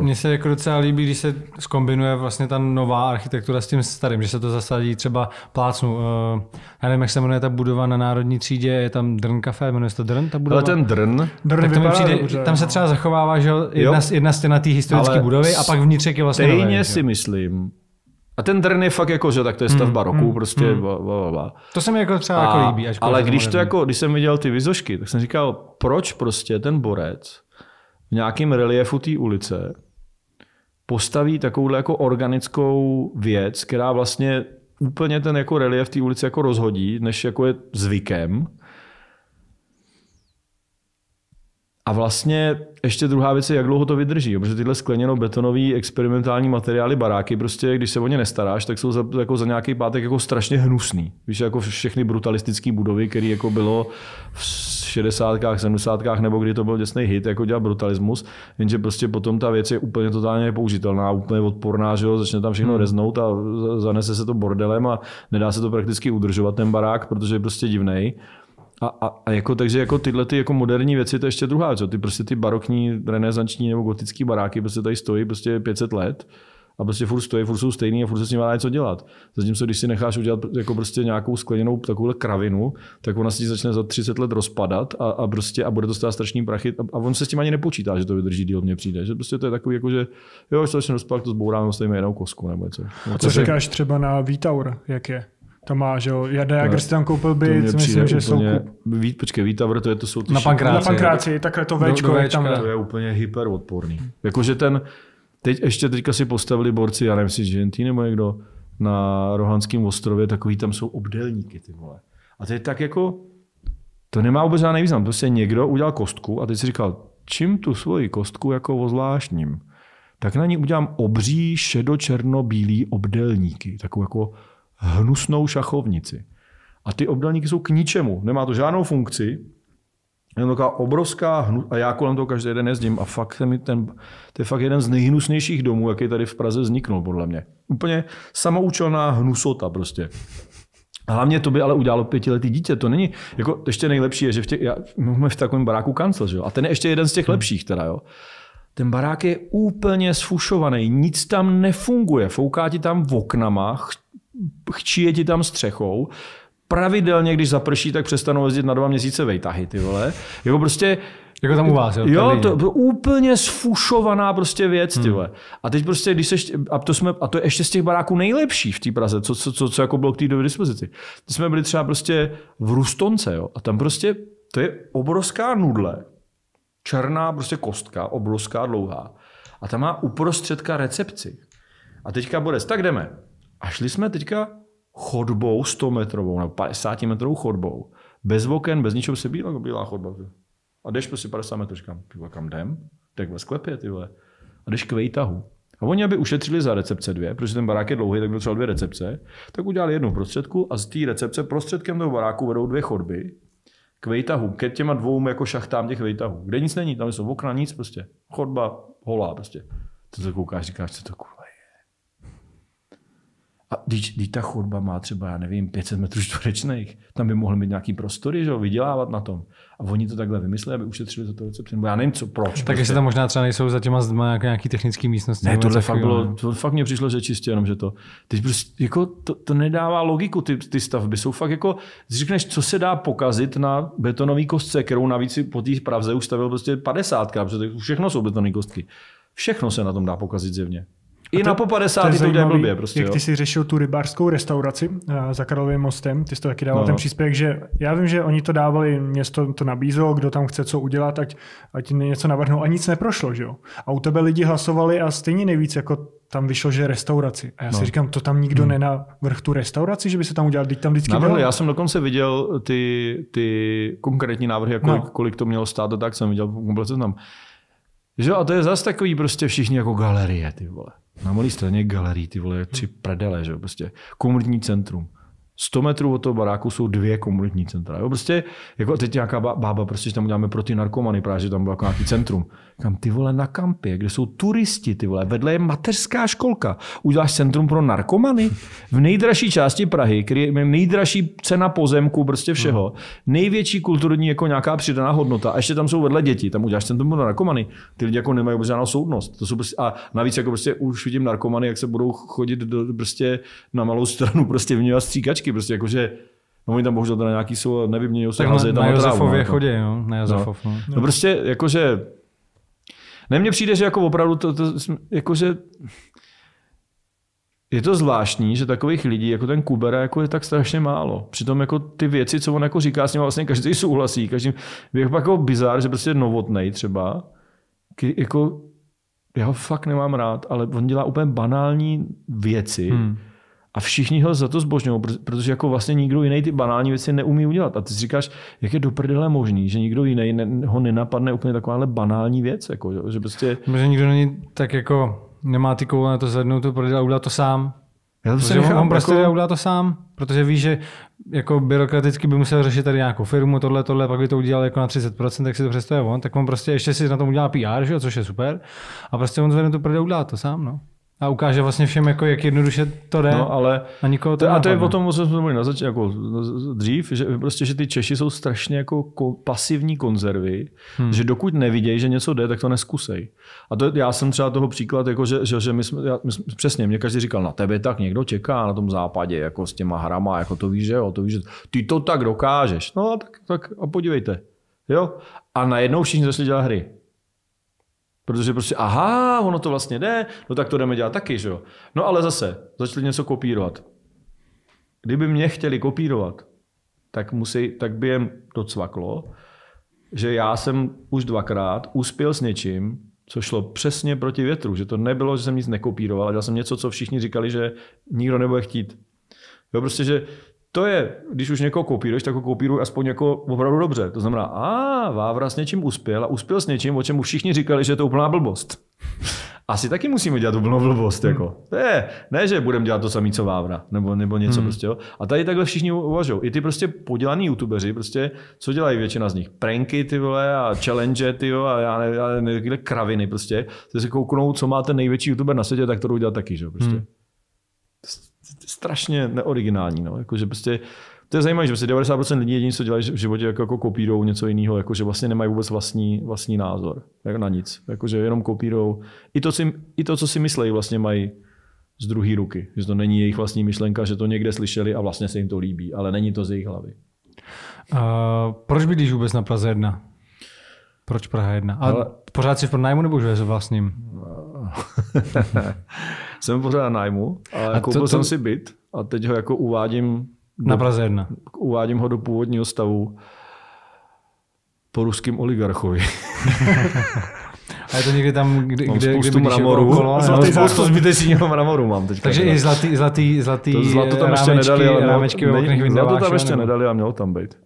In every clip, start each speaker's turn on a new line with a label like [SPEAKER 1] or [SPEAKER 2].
[SPEAKER 1] Mně se jako docela líbí, když se skombinuje vlastně ta nová architektura s tím starým, že se to zasadí třeba plácnu. Eh, já nevím, jak se jmenuje ta budova na Národní třídě, je tam Drn Café, jmenuje se to Drn ta budova? Ale ten Drn, drn tak to mi přijde, dobře, tam se no. třeba zachovává že jedna, jo. jedna stěna té historické budovy a pak vnitřek je vlastně Stejně nové, si
[SPEAKER 2] že? myslím, a ten drn je fakt jako, že tak to je hmm, stavba hmm, roku, hmm, prostě Hmm.
[SPEAKER 1] Bla, bla, bla. To se mi jako třeba a, jako líbí. Ale když to jako,
[SPEAKER 2] když jsem viděl ty vizošky, tak jsem říkal, proč prostě ten borec v nějakém reliefu té ulice postaví takovouhle jako organickou věc, která vlastně úplně ten jako relief té ulice jako rozhodí, než jako je zvykem. A vlastně ještě druhá věc je, jak dlouho to vydrží, protože tyhle skleněno-betonové experimentální materiály, baráky, prostě když se o ně nestaráš, tak jsou za, jako za nějaký pátek jako strašně hnusný. Víš, jako všechny brutalistické budovy, které jako bylo v 60 70 nebo kdy to byl děsný hit, jako dělat brutalismus, jenže prostě potom ta věc je úplně totálně nepoužitelná, úplně odporná, že jo, začne tam všechno hmm. reznout a zanese se to bordelem a nedá se to prakticky udržovat ten barák, protože je prostě divný A, a, a jako, takže jako tyhle ty jako moderní věci, to je ještě druhá, co? Ty prostě ty barokní, renesanční nebo gotický baráky prostě tady stojí prostě 500 let a prostě furt stojí, furt jsou stejný a furt se s nimi dá něco dělat. Zatímco, když si necháš udělat jako prostě nějakou skleněnou takovouhle kravinu, tak ona se ti začne za 30 let rozpadat a, a prostě a bude to stát strašný prachy a, a, on se s tím ani nepočítá, že to vydrží díl, mně přijde. Že prostě to je takový jako, že jo, až to začne rozpadat, to zbouráme, stojíme jenom kosku nebo něco. A co říkáš
[SPEAKER 3] třeba na Vitaur, jak je? To má, že jo, Jarda Jager si tam koupil byt, myslím, že jsou kup.
[SPEAKER 2] Vít, počkej, Víta to je to jsou... Na pankráci. Na pankráci, takhle to Včko, do, do Včka, tam... To je úplně hyperodporný. Jakože ten, Teď ještě teďka si postavili borci, já nevím, si Genty nebo někdo, na Rohanském ostrově, takový tam jsou obdelníky, ty vole. A to je tak jako, to nemá vůbec žádný význam. Prostě někdo udělal kostku a teď si říkal, čím tu svoji kostku jako ozvláštním, tak na ní udělám obří šedo-černo-bílý obdelníky, takovou jako hnusnou šachovnici. A ty obdelníky jsou k ničemu, nemá to žádnou funkci, je to taková obrovská hnu... a já kolem toho každý den jezdím a fakt se mi ten, to je fakt jeden z nejhnusnějších domů, jaký tady v Praze vzniknul, podle mě. Úplně samoučelná hnusota prostě. A hlavně to by ale udělalo pětiletý dítě. To není, jako ještě nejlepší je, že v těch, já, my jsme v takovém baráku kancel, že jo? A ten je ještě jeden z těch hmm. lepších teda, jo. Ten barák je úplně sfušovaný, nic tam nefunguje. Fouká ti tam v oknama, chčí je ti tam střechou pravidelně, když zaprší, tak přestanou jezdit na dva měsíce vejtahy, ty vole. Jako prostě jako tam u vás, jo? Jo, to, to úplně sfušovaná prostě věc, hmm. vole. A teď prostě, když se, a to, jsme, a to je ještě z těch baráků nejlepší v té Praze, co, co, co, co jako bylo k té době dispozici. Teď jsme byli třeba prostě v Rustonce, jo? A tam prostě, to je obrovská nudle, černá prostě kostka, obrovská, dlouhá. A tam má uprostředka recepci. A teďka bude, tak jdeme. A šli jsme teďka chodbou 100 metrovou nebo 50 metrovou chodbou. Bez oken, bez ničeho se bílá, jako bílá chodba. A jdeš prostě 50 metrů, říkám, pivo, kam jdem? Tak ve sklepě, ty vole. A jdeš k vejtahu. A oni, aby ušetřili za recepce dvě, protože ten barák je dlouhý, tak třeba dvě recepce, tak udělali jednu prostředku a z té recepce prostředkem toho baráku vedou dvě chodby k vejtahu, ke těma dvou jako šachtám těch vejtahů, kde nic není, tam jsou okna, nic prostě. Chodba holá prostě. To se koukáš, říkáš, co to kurva a když, když ta chodba má třeba, já nevím, 500 metrů čtverečných, tam by mohl mít nějaký prostory, že ho, vydělávat na tom. A oni to takhle vymysleli, aby ušetřili za to recepci. Nebo já nevím, co, proč. Tak prostě. se tam
[SPEAKER 1] možná třeba nejsou za těma zdma nějaký technický místnosti. Ne, no. tohle fakt, bylo,
[SPEAKER 2] to fakt mě přišlo, že čistě jenom, že to. Teď prostě, jako, to, to nedává logiku, ty, ty stavby jsou fakt jako, řekneš, co se dá pokazit na betonové kostce, kterou navíc si po té pravze už stavil prostě 50, protože všechno jsou betonové kostky. Všechno se na tom dá pokazit zjevně. I to, na po 50 to, je jde blbě. Prostě, jak jo. ty
[SPEAKER 3] si řešil tu rybářskou restauraci uh, za Karlovým mostem, ty jsi to taky dával no. ten no. příspěvek, že já vím, že oni to dávali, město to nabízelo, kdo tam chce co udělat, ať, ať něco navrhnou a nic neprošlo, že jo. A u tebe lidi hlasovali a stejně nejvíc jako tam vyšlo, že restauraci. A já si no. říkám, to tam nikdo hmm. nenavrh tu restauraci, že by se tam udělal, teď tam vždycky Navrhl, Já
[SPEAKER 2] jsem dokonce viděl ty, ty konkrétní návrhy, jako no. jak kolik, no. kolik to mělo stát a tak jsem viděl komplet tam. Že a to je zase takový prostě všichni jako galerie, ty vole na malé straně galerii, ty vole, tři predele, že jo, prostě komunitní centrum. 100 metrů od toho baráku jsou dvě komunitní centra. Jo? Prostě, jako teď nějaká bába, prostě, že tam uděláme pro ty narkomany, právě, že tam bylo jako nějaký centrum. Kam ty vole na kampě, kde jsou turisti, ty vole, vedle je mateřská školka. Uděláš centrum pro narkomany? V nejdražší části Prahy, který je nejdražší cena pozemku, prostě všeho, největší kulturní jako nějaká přidaná hodnota. A ještě tam jsou vedle děti, tam uděláš centrum pro narkomany. Ty lidi jako nemají vůbec žádnou soudnost. To jsou prostě, a navíc jako prostě už vidím narkomany, jak se budou chodit do, prostě na malou stranu, prostě v a stříkačky vždycky prostě jakože No oni tam bohužel teda nějaký jsou nevím, nevyměňují se. Tak na, na Josefově no, jako. chodí, jo,
[SPEAKER 1] no, na no. Josefov. No. No. no.
[SPEAKER 2] prostě jakože, ne mně přijde, že jako opravdu to, to jakože, je to zvláštní, že takových lidí jako ten Kubera jako je tak strašně málo. Přitom jako ty věci, co on jako říká, s ním vlastně každý souhlasí. Každý, je pak jako bizár, že prostě novotnej třeba. K, jako, já ho fakt nemám rád, ale on dělá úplně banální věci. Hmm a všichni ho za to zbožňují, protože jako vlastně nikdo jiný ty banální věci neumí udělat. A ty si říkáš, jak je do prdele možný, že nikdo jiný ne, ho nenapadne úplně takováhle banální věc. Jako, že prostě...
[SPEAKER 1] Může nikdo není tak jako, nemá ty koule na to zvednout, to prdele a udělá to sám. Já to se on, on prostě jako... udělá to sám, protože ví, že jako byrokraticky by musel řešit tady nějakou firmu, tohle, tohle, pak by to udělal jako na 30%, tak si to představuje on, tak on prostě ještě si na tom udělá PR, že což je super. A prostě on zvedne tu a udělá to sám, no a ukáže vlastně všem, jako, jak jednoduše to jde. No, ale a nikoho to, to a to je o
[SPEAKER 2] tom, co jsme mluvili na zač- jako, no, dřív, že prostě, že ty Češi jsou strašně jako ko- pasivní konzervy, hmm. že dokud nevidějí, že něco jde, tak to neskusej. A to, já jsem třeba toho příklad, jako, že, že, že my, jsme, já, my jsme, přesně, mě každý říkal, na tebe tak někdo čeká na tom západě, jako s těma hrama, jako to víš, že jo, to víš, že ty to tak dokážeš. No tak, tak a podívejte. Jo? A najednou všichni začali dělat hry. Protože prostě, aha, ono to vlastně jde, no tak to jdeme dělat taky, že jo. No ale zase, začali něco kopírovat. Kdyby mě chtěli kopírovat, tak, musí, tak by jim to cvaklo, že já jsem už dvakrát uspěl s něčím, co šlo přesně proti větru. Že to nebylo, že jsem nic nekopíroval, ale dělal jsem něco, co všichni říkali, že nikdo nebude chtít. Jo, prostě, že to je, když už někoho kopíruješ, tak ho kopíruj aspoň jako opravdu dobře. To znamená, a Vávra s něčím uspěl a uspěl s něčím, o čem mu všichni říkali, že je to úplná blbost. Asi taky musíme dělat úplnou blbost. Jako. Hmm. Ne, ne, že budeme dělat to samé, co Vávra, nebo, nebo něco hmm. prostě. Jo. A tady takhle všichni uvažují. I ty prostě podělaný youtubeři, prostě, co dělají většina z nich? Pranky ty vole a challenge ty jo, a já nevím, ne, ne, kraviny prostě. Ty se kouknou, co má ten největší youtuber na světě, tak to udělat taky, že prostě. Hmm strašně neoriginální. No. Jako, že prostě, to je zajímavé, že prostě 90% lidí jediné, co dělají v životě, jako, jako kopírou něco jiného, jako, že vlastně nemají vůbec vlastní, vlastní názor jako na nic. Jako, že jenom kopírou. I to, si, I to, co si myslejí, vlastně mají z druhé ruky. Že to není jejich vlastní myšlenka, že to někde slyšeli a vlastně se jim to líbí, ale není to z jejich hlavy.
[SPEAKER 1] Uh, proč bydlíš vůbec na Praze 1? Proč Praha 1? A ale... pořád jsi v pronájmu nebo už ve vlastním?
[SPEAKER 2] jsem pořád nájmu, ale a koupil to, to... jsem si byt a teď ho jako uvádím do, na Praze 1. Uvádím ho do původního stavu po ruským oligarchovi.
[SPEAKER 1] A je to někde tam, kde, kde, kde, kde jako mramoru, okolo, zlatý no, spoustu
[SPEAKER 2] zbytečného mramoru mám teďka. Takže i zlatý, zlatý, zlatý to zlato tam eh, ještě nedali, ale mělo, rámečky ne, ne Zlato tam ještě nedali a mělo tam být.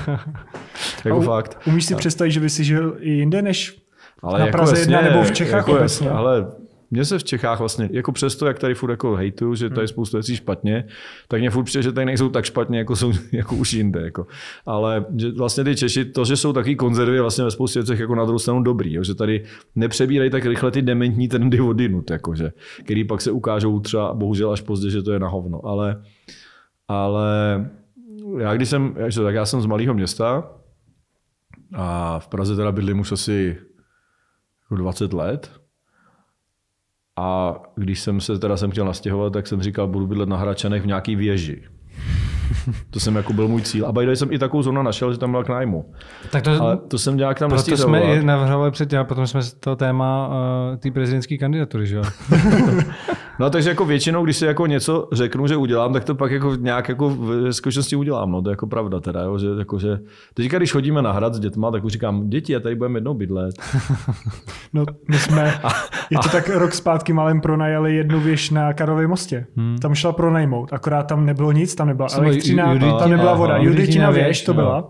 [SPEAKER 2] jako u, fakt. Umíš si představit,
[SPEAKER 3] že by si žil i jinde než ale na jako Praze jasně, 1 nebo v jako Čechách jako obecně?
[SPEAKER 2] Ale mně se v Čechách vlastně, jako přesto, jak tady furt jako hejtu, že tady hmm. spoustu věcí špatně, tak mě furt přijde, že tady nejsou tak špatně, jako jsou jako už jinde. Jako. Ale že vlastně ty Češi, to, že jsou taky konzervy vlastně ve spoustě věcech jako na druhou stranu dobrý, jo, že tady nepřebírají tak rychle ty dementní trendy odinut, jako, že, který pak se ukážou třeba bohužel až pozdě, že to je na hovno. Ale, ale já když jsem, že, tak já jsem z malého města a v Praze teda bydlím už asi 20 jako let, a když jsem se teda jsem chtěl nastěhovat, tak jsem říkal, budu bydlet na Hračanech v nějaký věži. To jsem jako byl můj cíl. A by jsem i takovou zónu našel, že tam byla k nájmu. Tak to, Ale to jsem nějak tam Proto jsme i
[SPEAKER 1] navrhovali předtím, a potom jsme to téma uh, té prezidentské kandidatury, že jo?
[SPEAKER 2] No takže jako většinou, když si jako něco řeknu, že udělám, tak to pak jako nějak jako v zkušenosti udělám. No to je jako pravda teda, jo, že, jako, že... Teďka, když chodíme na hrad s dětma, tak už říkám, děti, já tady budeme jednou bydlet.
[SPEAKER 3] no my jsme, je to tak rok zpátky malem pronajali jednu věž na Karlově mostě. Hmm. Tam šla pronajmout, akorát tam nebylo nic, tam nebyla elektřina, Juditina, tam nebyla voda. Juditina věž to no. byla.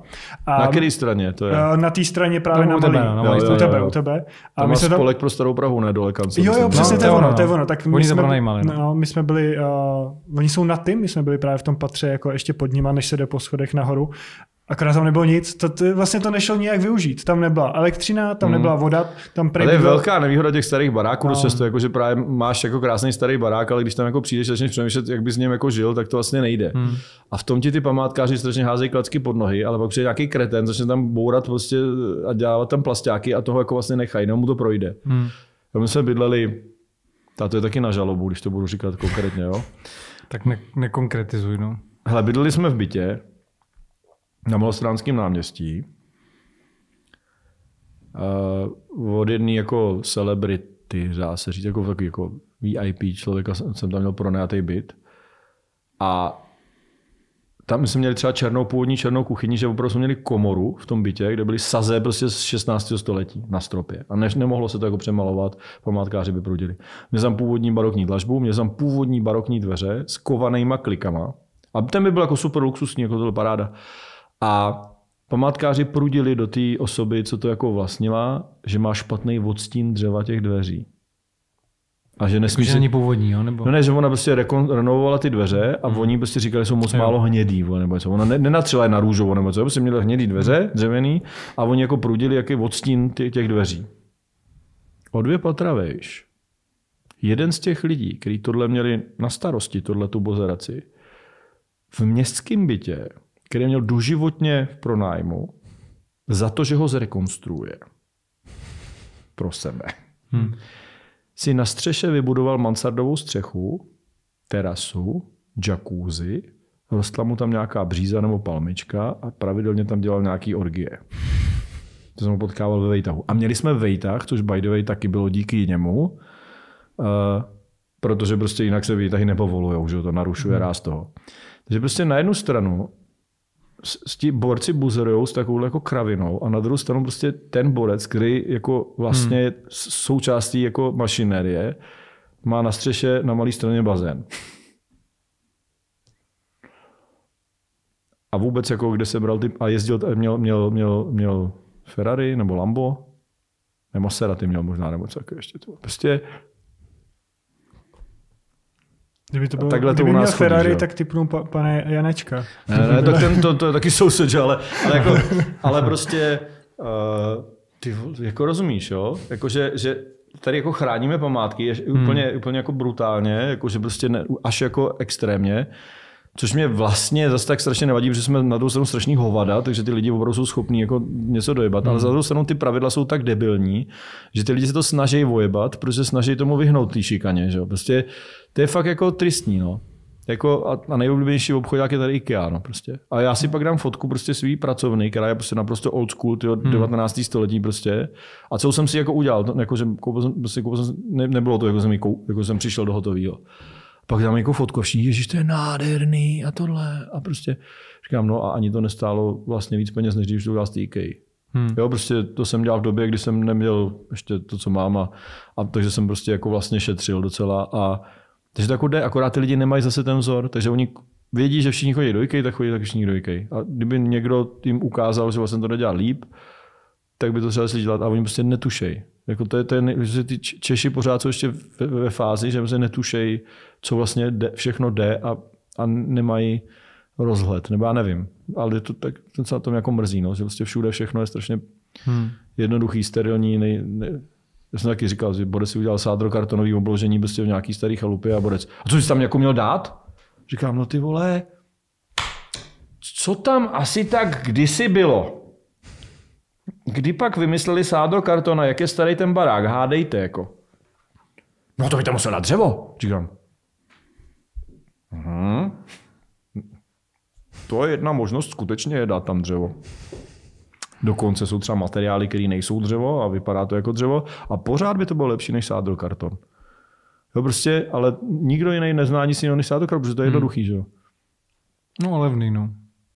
[SPEAKER 3] A na které
[SPEAKER 2] straně to je? Eh,
[SPEAKER 3] na té straně právě na Malý. na u tebe, no, u tebe. A my spolek
[SPEAKER 2] pro starou Prahu, ne dole
[SPEAKER 3] Jo, jo, přesně no, to je ono, to je ono. Tak my zajímali. No. no. my jsme byli, uh, oni jsou na tím, my jsme byli právě v tom patře jako ještě pod nima, než se jde po schodech nahoru. Akorát tam nebylo nic, to, to, vlastně to nešlo nijak využít. Tam nebyla elektřina, tam mm. nebyla voda, tam prej To je velká
[SPEAKER 2] nevýhoda těch starých baráků no. do cestu, jako že právě máš jako krásný starý barák, ale když tam jako přijdeš, začneš přemýšlet, jak bys s ním jako žil, tak to vlastně nejde. Mm. A v tom ti ty památkáři strašně házejí klacky pod nohy, ale pak přijde nějaký kreten, začne tam bourat prostě a dělat tam plastáky a toho jako vlastně nechají, no mu to projde. Mm. Tam jsme bydleli a to je taky na žalobu, když to budu říkat konkrétně, jo?
[SPEAKER 1] tak ne- nekonkretizuj, no.
[SPEAKER 2] Hele, bydleli jsme v bytě na Malostránském náměstí. Uh, od jedné jako celebrity, dá se říct, jako jako VIP člověka jsem tam měl pronajatý byt. A tam jsme měli třeba černou, původní černou kuchyni, že opravdu jsme měli komoru v tom bytě, kde byly saze prostě z 16. století na stropě. A než nemohlo se to jako přemalovat, památkáři by prudili. Měl jsem původní barokní dlažbu, měl jsem původní barokní dveře s kovanýma klikama. A ten by byl jako super luxusní, jako to byla paráda. A památkáři prudili do té osoby, co to jako vlastnila, že má špatný odstín dřeva těch dveří. A že nesmí že není původní, jo? Nebo... No ne, že ona prostě rekon, renovovala ty dveře a mm. oni prostě říkali, že jsou moc jo. málo hnědý, nebo co. Ona ne, nenatřela je na růžovo, nebo co, prostě měla hnědý dveře, hmm. dřevěný, a oni jako prudili, jaký odstín těch, těch dveří. O dvě patra vejš. Jeden z těch lidí, kteří tohle měli na starosti, tohle tu bozeraci, v městském bytě, který měl doživotně v pronájmu, za to, že ho zrekonstruuje. Pro sebe. Hmm si na střeše vybudoval mansardovou střechu, terasu, jacuzzi, rostla mu tam nějaká bříza nebo palmička a pravidelně tam dělal nějaký orgie. To jsem ho potkával ve Vejtahu. A měli jsme Vejtah, což by the way taky bylo díky němu, uh, protože prostě jinak se Vejtahy nepovolujou, že to narušuje hmm. ráz toho. Takže prostě na jednu stranu tím borci buzerujou s takovou jako kravinou a na druhou stranu prostě ten borec, který jako vlastně hmm. součástí jako mašinerie, má na střeše na malé straně bazén. A vůbec jako kde se bral ty, a jezdil, měl, měl, měl, měl Ferrari nebo Lambo, nebo Maserati měl možná, nebo co jako ještě. To. Prostě
[SPEAKER 3] Kdyby to bylo, takhle to kdyby u nás měl Ferrari, chodí, tak typnu pa, pane Janečka. Ne, ne, tak ten,
[SPEAKER 2] to, to je taky soused, ale, ale, jako, ale prostě uh, ty jako rozumíš, jo? Jako, že, že tady jako chráníme památky až hmm. úplně, úplně jako brutálně, jako, že prostě ne, až jako extrémně. Což mě vlastně zase tak strašně nevadí, protože jsme na druhou stranu strašný hovada, takže ty lidi opravdu jsou schopní jako něco dojebat. Mm. Ale hmm. za druhou stranu ty pravidla jsou tak debilní, že ty lidi se to snaží vojebat, protože snaží tomu vyhnout ty šikaně. Že? Prostě to je fakt jako tristní, no. Jako a, a nejoblíbenější obchod je tady IKEA, no prostě. A já si pak dám fotku prostě svý pracovny, která je prostě naprosto old school, tyho hmm. 19. století prostě. A co jsem si jako udělal, to, no, jako jsem, koupil jsem, prostě koupil jsem, ne, nebylo to, jako jsem, jako jsem přišel do hotového. Pak dám jako fotku a všichni, ježiš, to je nádherný a tohle. A prostě říkám, no a ani to nestálo vlastně víc peněz, než když to udělal z IKEA. Hmm. Jo, prostě to jsem dělal v době, kdy jsem neměl ještě to, co mám a, a takže jsem prostě jako vlastně šetřil docela a takže to jako jde, akorát ty lidi nemají zase ten vzor, takže oni vědí, že všichni chodí do IKEA, tak chodí tak všichni do IKEA. A kdyby někdo jim ukázal, že vlastně to nedělá líp, tak by to třeba si dělat a oni prostě netušejí. Jako to je, to je, že ty Češi pořád jsou ještě ve, ve fázi, že prostě netušejí, co vlastně jde, všechno jde a, a nemají rozhled, nebo já nevím. Ale je to tak, to se na tom jako mrzí, no, že vlastně všude všechno je strašně hmm. jednoduchý, sterilní, ne, ne, já jsem taky říkal, že Borec si udělal sádrokartonový obložení prostě v nějaký starý chalupě a Borec. A co jsi tam jako měl dát? Říkám, no ty vole, co tam asi tak kdysi bylo? Kdy pak vymysleli sádro kartona, jak je starý ten barák, hádejte jako. No to by tam muselo na dřevo, říkám. Hmm. To je jedna možnost, skutečně je dát tam dřevo. Dokonce jsou třeba materiály, které nejsou dřevo a vypadá to jako dřevo. A pořád by to bylo lepší, než sádl karton. Jo, prostě, ale nikdo jiný nezná nic jiného než sádl karton, protože to je hmm. jednoduchý, hmm. že jo. No a levný, no.